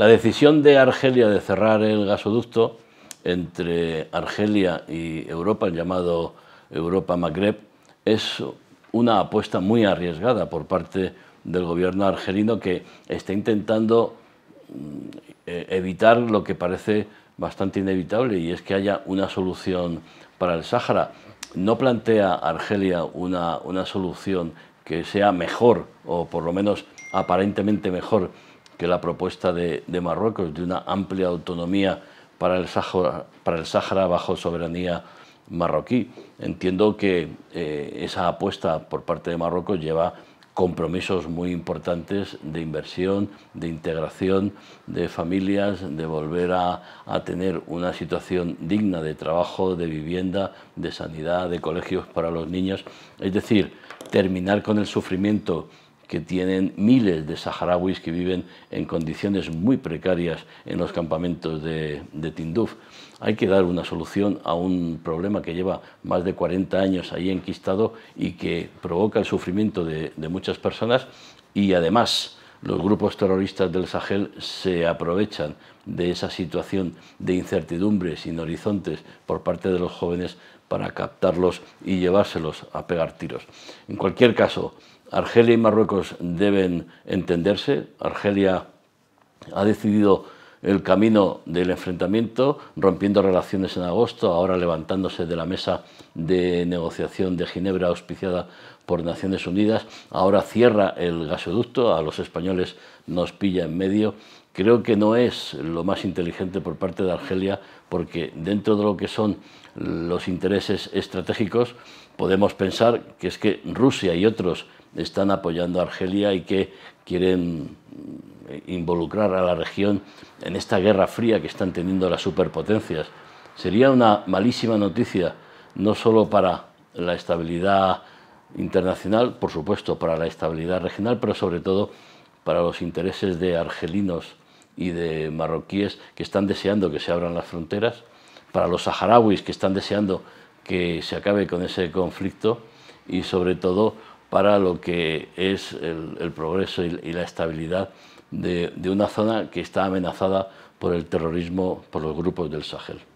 La decisión de Argelia de cerrar el gasoducto entre Argelia y Europa, el llamado Europa Magreb, es una apuesta muy arriesgada por parte del gobierno argelino que está intentando mm, eh, evitar lo que parece bastante inevitable y es que haya una solución para el Sáhara. No plantea Argelia una, una solución que sea mejor o por lo menos aparentemente mejor que la propuesta de, Marruecos de una amplia autonomía para el Sáhara, para el Sahara bajo soberanía marroquí. Entiendo que eh, esa apuesta por parte de Marruecos lleva compromisos muy importantes de inversión, de integración de familias, de volver a, tener una situación digna de trabajo, de vivienda, de sanidad, de colegios para los niños. Es decir, terminar con el sufrimiento que tienen miles de saharauis que viven en condiciones muy precarias en los campamentos de, Tinduf. Hay que dar una solución a un problema que lleva más de 40 años ahí enquistado y que provoca el sufrimiento de muchas personas y además los grupos terroristas del Sahel se aprovechan de esa situación de incertidumbre sin horizontes por parte de los jóvenes para captarlos y llevárselos a pegar tiros. En cualquier caso, Argelia y Marruecos deben entenderse. Argelia ha decidido el camino del enfrentamiento, rompiendo relaciones en agosto, ahora levantándose de la mesa de negociación de Ginebra auspiciada por Naciones Unidas, ahora cierra el gasoducto, a los españoles nos pilla en medio Creo que no es lo más inteligente por parte de Argelia porque dentro de lo que son los intereses estratégicos podemos pensar que es que Rusia y otros están apoyando a Argelia y que quieren involucrar a la región en esta guerra fría que están teniendo las superpotencias. Sería una malísima noticia, no solo para la estabilidad internacional, por supuesto, para la estabilidad regional, pero sobre todo para los intereses de argelinos y de marroquíes que están deseando que se abran las fronteras, para los saharauis que están deseando que se acabe con ese conflicto y sobre todo para lo que es el, progreso y, la estabilidad de una zona que está amenazada por el terrorismo, por los grupos del Sahel.